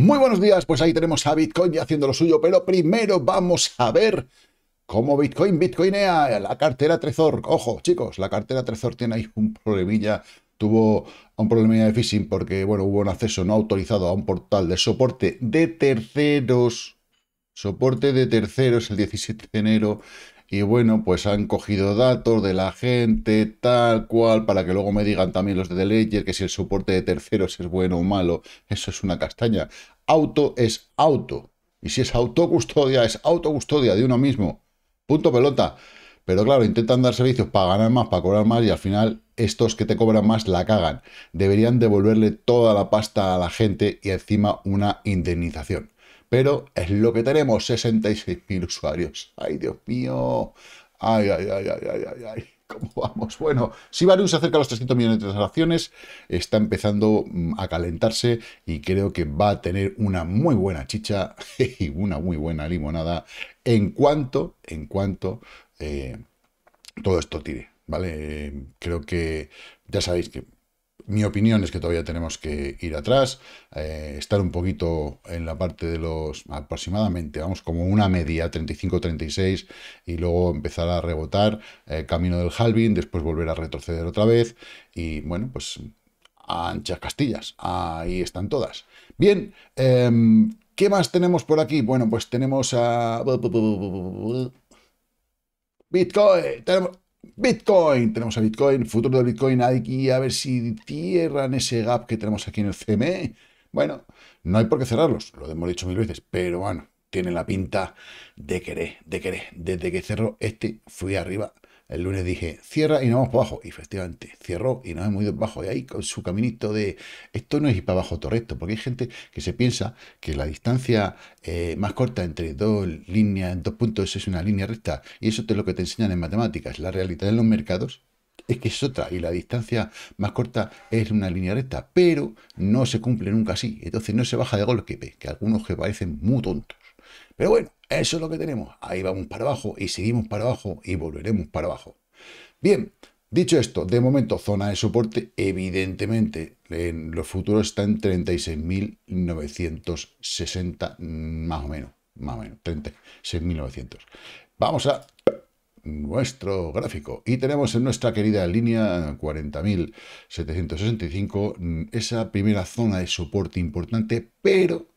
Muy buenos días, pues ahí tenemos a Bitcoin ya haciendo lo suyo, pero primero vamos a ver cómo Bitcoin bitcoinea la cartera Trezor. Ojo, chicos, la cartera Trezor tiene ahí un problemilla, tuvo un problemilla de phishing porque, bueno, hubo un acceso no autorizado a un portal de soporte de terceros, soporte de terceros el 17 de enero, y bueno, pues han cogido datos de la gente, tal cual, para que luego me digan también los de The Ledger que si el soporte de terceros es bueno o malo, eso es una castaña. Auto es auto. Y si es autocustodia, es autocustodia de uno mismo. Punto pelota. Pero claro, intentan dar servicios para ganar más, para cobrar más y al final estos que te cobran más la cagan. Deberían devolverle toda la pasta a la gente y encima una indemnización pero es lo que tenemos, 66.000 usuarios. ¡Ay, Dios mío! ¡Ay, ay, ay, ay, ay, ay! ay. ¿Cómo vamos? Bueno, si se acerca a los 300 millones de transacciones, está empezando mm, a calentarse y creo que va a tener una muy buena chicha y una muy buena limonada en cuanto, en cuanto eh, todo esto tire, ¿vale? Eh, creo que ya sabéis que mi opinión es que todavía tenemos que ir atrás, estar un poquito en la parte de los aproximadamente, vamos, como una media, 35-36, y luego empezar a rebotar el camino del halving, después volver a retroceder otra vez, y bueno, pues a anchas castillas, ahí están todas. Bien, ¿qué más tenemos por aquí? Bueno, pues tenemos a... Bitcoin, tenemos... Bitcoin, tenemos a Bitcoin, futuro de Bitcoin hay aquí, a ver si cierran ese gap que tenemos aquí en el CME. Bueno, no hay por qué cerrarlos, lo hemos dicho mil veces, pero bueno, tienen la pinta de querer, de querer. Desde que cerró este, fui arriba el lunes dije, cierra y nos vamos para abajo. Y efectivamente, cerró y nos hemos ido bajo abajo. Y ahí con su caminito de, esto no es ir para abajo recto. porque hay gente que se piensa que la distancia eh, más corta entre dos líneas, dos puntos, es una línea recta. Y eso es lo que te enseñan en matemáticas. La realidad en los mercados es que es otra y la distancia más corta es una línea recta, pero no se cumple nunca así. Entonces no se baja de golpe, que algunos que parecen muy tontos. Pero bueno, eso es lo que tenemos. Ahí vamos para abajo y seguimos para abajo y volveremos para abajo. Bien, dicho esto, de momento zona de soporte, evidentemente, en los futuros está en 36.960 más o menos, más o menos, 36.900. Vamos a nuestro gráfico y tenemos en nuestra querida línea 40.765 esa primera zona de soporte importante, pero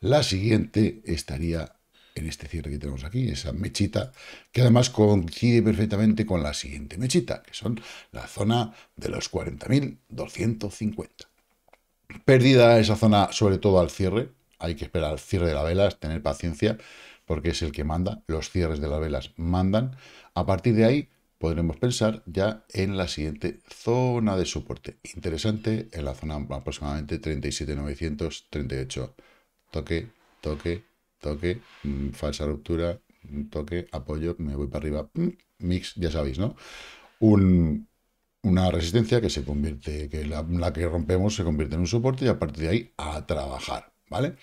la siguiente estaría en este cierre que tenemos aquí, esa mechita, que además coincide perfectamente con la siguiente mechita, que son la zona de los 40.250. Perdida esa zona, sobre todo al cierre, hay que esperar al cierre de las velas, tener paciencia, porque es el que manda, los cierres de las velas mandan. A partir de ahí podremos pensar ya en la siguiente zona de soporte. Interesante, en la zona aproximadamente 37.938. Toque, toque, toque, mm, falsa ruptura, mm, toque, apoyo, me voy para arriba, mm, mix, ya sabéis, ¿no? Un, una resistencia que se convierte, que la, que rompemos se convierte en un soporte y a partir de ahí a trabajar, ¿vale?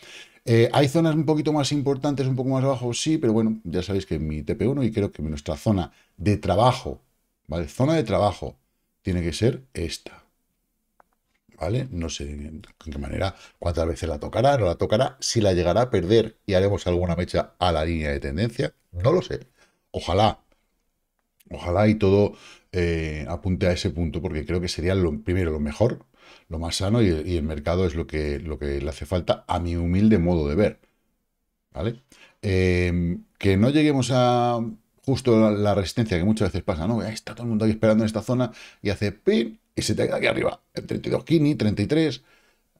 Eh, ¿Hay zonas un poquito más importantes, un poco más abajo? Sí, pero bueno, ya sabéis que mi TP1 y creo que nuestra zona de trabajo, ¿vale? Zona de trabajo tiene que ser esta, ¿vale? No sé en qué manera, cuántas veces la tocará, no la tocará, si la llegará a perder y haremos alguna mecha a la línea de tendencia, no lo sé. Ojalá, ojalá y todo eh, apunte a ese punto, porque creo que sería lo, primero lo mejor, lo más sano y, el mercado es lo que, lo que le hace falta a mi humilde modo de ver, ¿vale? Em, que no lleguemos a justo la, resistencia que muchas veces pasa, ¿no? Está todo el mundo ahí esperando en esta zona y hace pin y se te queda aquí arriba, el 32 kini, 33,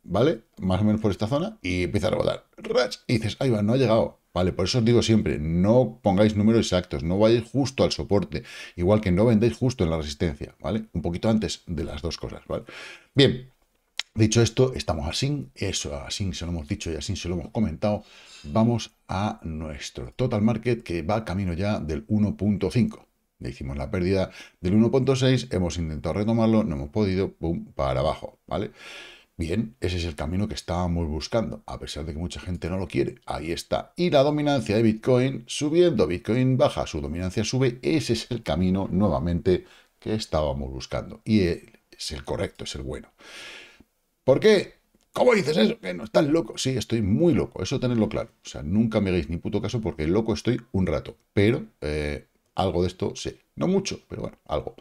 ¿vale? Más o menos por esta zona, y empieza a rebotar. ¡Rach! Y dices, ahí va, no ha llegado. Vale, por eso os digo siempre, no pongáis números exactos, no vayáis justo al soporte, igual que no vendéis justo en la resistencia, ¿vale? Un poquito antes de las dos cosas, ¿vale? Bien, dicho esto, estamos así, eso así se lo hemos dicho y así se lo hemos comentado, vamos a nuestro total market que va camino ya del 1.5. Le hicimos la pérdida del 1.6, hemos intentado retomarlo, no hemos podido, pum, para abajo, ¿vale? Bien, ese es el camino que estábamos buscando, a pesar de que mucha gente no lo quiere. Ahí está. Y la dominancia de Bitcoin subiendo, Bitcoin baja, su dominancia sube. Ese es el camino nuevamente que estábamos buscando. Y es el correcto, es el bueno. ¿Por qué? ¿Cómo dices eso? Que no estás loco. Sí, estoy muy loco, eso tenerlo claro. O sea, nunca me hagáis ni puto caso porque loco estoy un rato. Pero eh, algo de esto sé. No mucho, pero bueno, algo.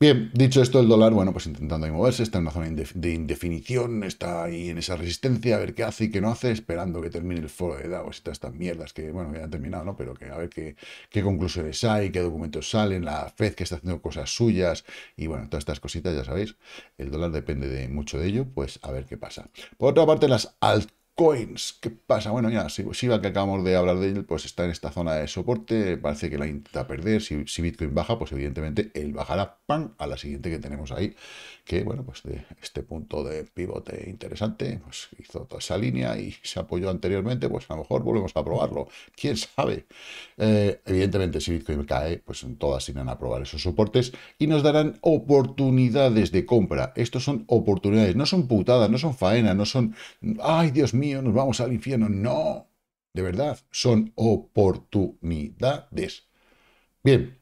Bien, dicho esto, el dólar, bueno, pues intentando moverse, está en una zona de indefinición, está ahí en esa resistencia, a ver qué hace y qué no hace, esperando que termine el foro de Davos y todas estas mierdas que, bueno, ya han terminado, ¿no? Pero que a ver qué, qué conclusiones hay, qué documentos salen, la Fed que está haciendo cosas suyas y, bueno, todas estas cositas, ya sabéis, el dólar depende de mucho de ello, pues a ver qué pasa. Por otra parte, las altas Coins, ¿qué pasa? Bueno, ya, Shiba que acabamos de hablar de él, pues está en esta zona de soporte, parece que la intenta perder, si, Bitcoin baja, pues evidentemente él bajará, ¡pam!, a la siguiente que tenemos ahí, que bueno, pues de este punto de pivote interesante, pues hizo toda esa línea y se apoyó anteriormente, pues a lo mejor volvemos a probarlo, quién sabe. Eh, evidentemente, si Bitcoin cae, pues en todas irán a probar esos soportes y nos darán oportunidades de compra. Estos son oportunidades, no son putadas, no son faenas, no son, ay Dios mío, nos vamos al infierno. No, de verdad, son oportunidades. Bien,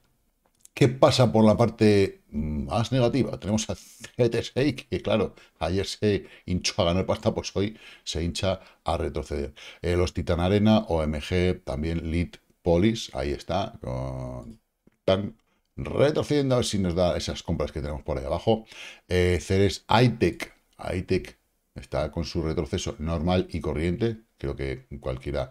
¿qué pasa por la parte mm, más negativa? Tenemos a T6 que claro, ayer se hinchó a ganar pasta, pues hoy se hincha a retroceder. Eh, los Titan Arena, OMG, también Lead Polis, ahí está, con tan retrocediendo a ver si nos da esas compras que tenemos por ahí abajo. Eh, Ceres ITEC, ITEC Está con su retroceso normal y corriente. Creo que cualquiera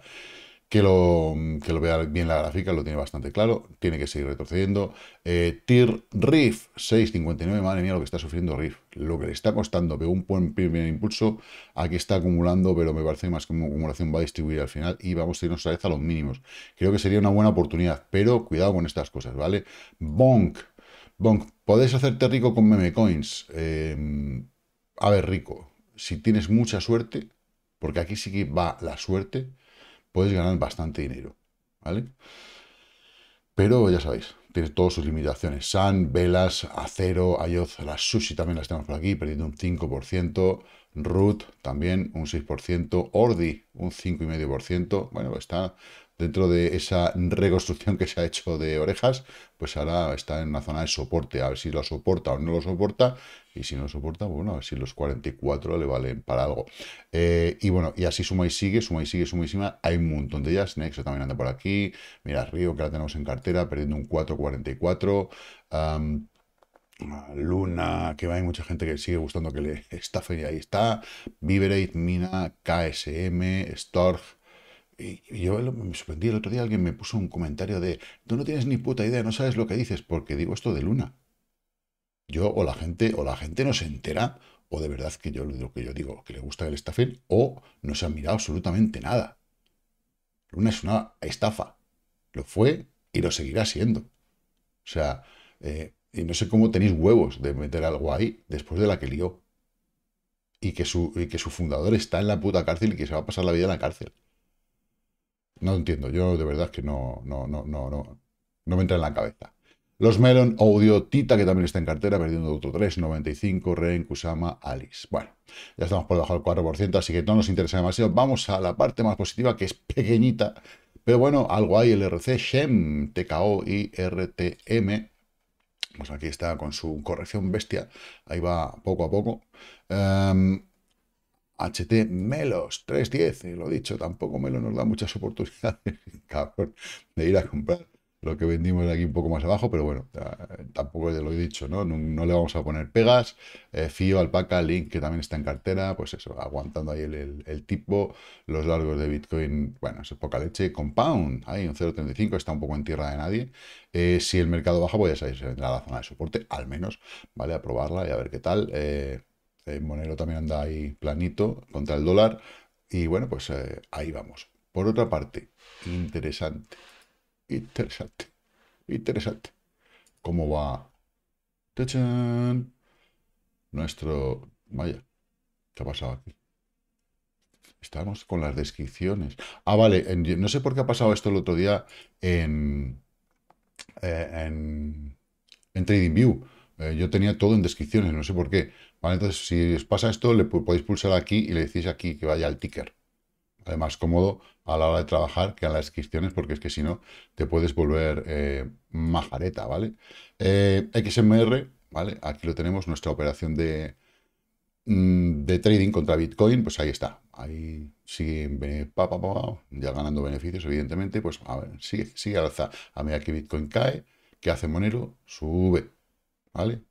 que lo, lo vea bien la gráfica lo tiene bastante claro. Tiene que seguir retrocediendo. Eh, TIR Tier Riff 659. Madre mía, lo que está sufriendo Riff. Lo que le está costando. Veo un buen primer impulso. Aquí está acumulando, pero me parece más que acumulación va a distribuir al final. Y vamos a irnos a vez a los mínimos. Creo que sería una buena oportunidad. Pero cuidado con estas cosas, ¿vale? Bonk. Bonk. Podéis hacerte rico con meme coins. Eh, a ver, rico si tienes mucha suerte, porque aquí sí que va la suerte, puedes ganar bastante dinero, ¿vale? Pero ya sabéis, tiene todas sus limitaciones. San, Velas, Acero, Ayoz, las Sushi también las tenemos por aquí, perdiendo un 5%. Root también un 6%. Ordi un 5,5%. Bueno, está dentro de esa reconstrucción que se ha hecho de orejas, pues ahora está en una zona de soporte, a ver si lo soporta o no lo soporta, y si no lo soporta, pues bueno, a ver si los 44 le valen para algo. Eh, y bueno, y así suma y sigue, suma y sigue, suma y sigue, hay un montón de ellas, Nexo también anda por aquí, mira, Río que la tenemos en cartera, perdiendo un 4.44, Luna, que va hay mucha gente que sigue gustando que le estafen y ahí está. Viverate, Mina, KSM, Storch, y, yo me sorprendí el otro día, alguien me puso un comentario de, tú no tienes ni puta idea, no sabes lo que dices, porque digo esto de Luna. Yo o la gente, o la gente no se entera, o de verdad que yo lo que yo digo, que le gusta el estafel, o no se ha mirado absolutamente nada. Luna es una estafa. Lo fue y lo seguirá siendo. O sea, eh, y no sé cómo tenéis huevos de meter algo ahí después de la que lió. Y que, y que su fundador está en la puta cárcel y que se va a pasar la vida en la cárcel. No entiendo, yo de verdad que no, no, no, no, no, no me entra en la cabeza. Los Melon, Audio, Tita, que también está en cartera, perdiendo otro 395 95, Ren, Kusama, Alice. Bueno, ya estamos por debajo del 4%, así que no nos interesa demasiado. Vamos a la parte más positiva, que es pequeñita, pero bueno, algo hay, el rc Shem, TKO y RTM. Pues aquí está con su corrección bestia, ahí va poco a poco. Em, HT Melos 310, y lo dicho, tampoco Melo nos da muchas oportunidades, de ir a comprar lo que vendimos aquí un poco más abajo, pero bueno, tampoco lo he dicho, ¿no? No, le vamos a poner pegas. Eh, Fío, Alpaca, Link, que también está en cartera, pues eso, aguantando ahí el, tipo, los largos de Bitcoin, bueno, es poca leche. Compound, ahí un 0.35, está un poco en tierra de nadie. Eh, si el mercado baja, voy pues a salir se vendrá a la zona de soporte, al menos, ¿vale? A probarla y a ver qué tal. Eh, Monero también anda ahí planito contra el dólar. Y bueno, pues eh, ahí vamos. Por otra parte, interesante, interesante, interesante. ¿Cómo va? Nuestro... Vaya, ¿qué ha pasado aquí? Estamos con las descripciones. Ah, vale, no sé por qué ha pasado esto el otro día en, eh, en, TradingView. Eh, yo tenía todo en descripciones, no sé por qué. Entonces, si os pasa esto, le podéis pulsar aquí y le decís aquí que vaya al ticker. Además, cómodo a la hora de trabajar que a las inscripciones, porque es que si no, te puedes volver eh, majareta, ¿vale? Eh, XMR, ¿vale? Aquí lo tenemos, nuestra operación de, mm, de trading contra Bitcoin, pues ahí está. Ahí sigue ya ganando beneficios, evidentemente. Pues a ver, sigue, sigue alza. A medida que Bitcoin cae, que hace Monero? Sube. ¿Vale?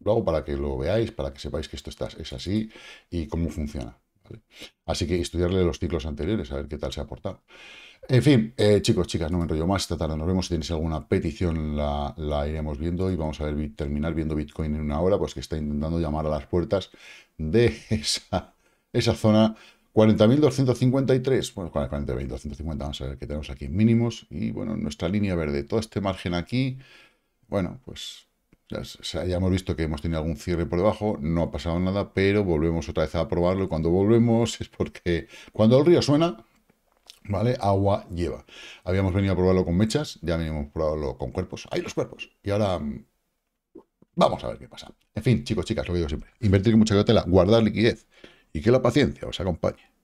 lo hago para que lo veáis, para que sepáis que esto está, es así y cómo funciona. Así que estudiarle los ciclos anteriores, a ver qué tal se ha aportado. En fin, eh, chicos, chicas, no me enrollo más. Esta tarde nos vemos. Si tenéis alguna petición, la, iremos viendo y vamos a ver terminar viendo Bitcoin en una hora, pues que está intentando llamar a las puertas de esa, esa zona 40.253, bueno, 40.250, vamos a ver qué tenemos aquí, mínimos, y bueno, nuestra línea verde, todo este margen aquí, bueno, pues ya hemos visto que hemos tenido algún cierre por debajo, no ha pasado nada, pero volvemos otra vez a probarlo. Y cuando volvemos es porque cuando el río suena, ¿vale? Agua lleva. Habíamos venido a probarlo con mechas, ya a probarlo con cuerpos. ¡Ahí los cuerpos! Y ahora mm, vamos a ver qué pasa. En fin, chicos, chicas, lo digo siempre. Invertir con mucha cautela, guardar liquidez y que la paciencia os acompañe.